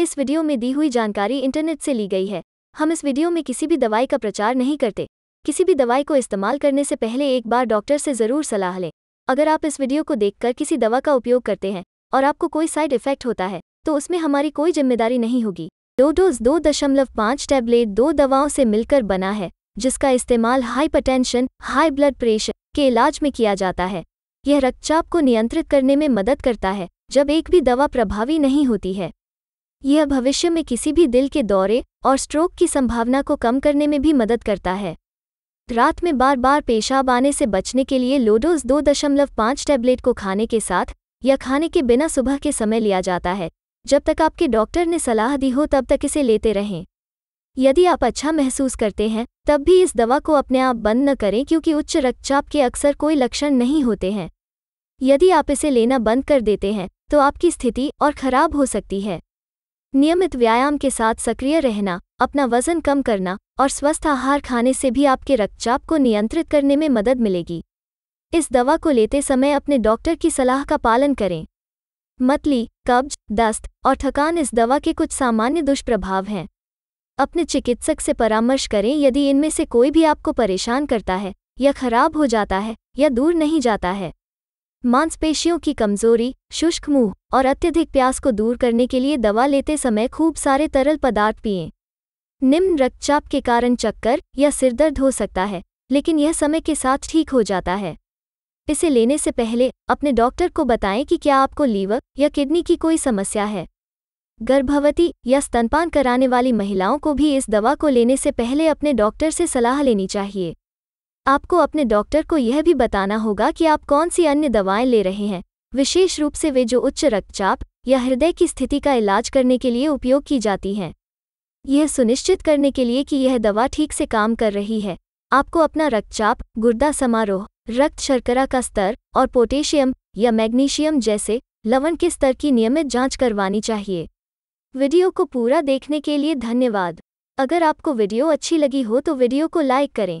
इस वीडियो में दी हुई जानकारी इंटरनेट से ली गई है हम इस वीडियो में किसी भी दवाई का प्रचार नहीं करते किसी भी दवाई को इस्तेमाल करने से पहले एक बार डॉक्टर से ज़रूर सलाह लें अगर आप इस वीडियो को देखकर किसी दवा का उपयोग करते हैं और आपको कोई साइड इफेक्ट होता है तो उसमें हमारी कोई जिम्मेदारी नहीं होगी दो डोज दो दशमलव पाँच टैबलेट दो दवाओं से मिलकर बना है जिसका इस्तेमाल हाइपरटेंशन, हाई ब्लड प्रेशर के इलाज में किया जाता है यह रक्तचाप को नियंत्रित करने में मदद करता है जब एक भी दवा प्रभावी नहीं होती है यह भविष्य में किसी भी दिल के दौरे और स्ट्रोक की संभावना को कम करने में भी मदद करता है रात में बार बार पेशाब आने से बचने के लिए लोडोज 2.5 टैबलेट को खाने के साथ या खाने के बिना सुबह के समय लिया जाता है जब तक आपके डॉक्टर ने सलाह दी हो तब तक इसे लेते रहें यदि आप अच्छा महसूस करते हैं तब भी इस दवा को अपने आप बंद न करें क्योंकि उच्च रक्तचाप के अक्सर कोई लक्षण नहीं होते हैं यदि आप इसे लेना बंद कर देते हैं तो आपकी स्थिति और खराब हो सकती है नियमित व्यायाम के साथ सक्रिय रहना अपना वजन कम करना और स्वस्थ आहार खाने से भी आपके रक्तचाप को नियंत्रित करने में मदद मिलेगी इस दवा को लेते समय अपने डॉक्टर की सलाह का पालन करें मतली कब्ज दस्त और थकान इस दवा के कुछ सामान्य दुष्प्रभाव हैं अपने चिकित्सक से परामर्श करें यदि इनमें से कोई भी आपको परेशान करता है या खराब हो जाता है या दूर नहीं जाता है मांसपेशियों की कमजोरी शुष्क मुंह और अत्यधिक प्यास को दूर करने के लिए दवा लेते समय खूब सारे तरल पदार्थ पिएं निम्न रक्तचाप के कारण चक्कर या सिरदर्द हो सकता है लेकिन यह समय के साथ ठीक हो जाता है इसे लेने से पहले अपने डॉक्टर को बताएं कि क्या आपको लीवर या किडनी की कोई समस्या है गर्भवती या स्तनपान कराने वाली महिलाओं को भी इस दवा को लेने से पहले अपने डॉक्टर से सलाह लेनी चाहिए आपको अपने डॉक्टर को यह भी बताना होगा कि आप कौन सी अन्य दवाएं ले रहे हैं विशेष रूप से वे जो उच्च रक्तचाप या हृदय की स्थिति का इलाज करने के लिए उपयोग की जाती हैं यह सुनिश्चित करने के लिए कि यह दवा ठीक से काम कर रही है आपको अपना रक्तचाप गुर्दा समारोह रक्त शर्करा का स्तर और पोटेशियम या मैग्नीशियम जैसे लवण के स्तर की नियमित जांच करवानी चाहिए वीडियो को पूरा देखने के लिए धन्यवाद अगर आपको वीडियो अच्छी लगी हो तो वीडियो को लाइक करें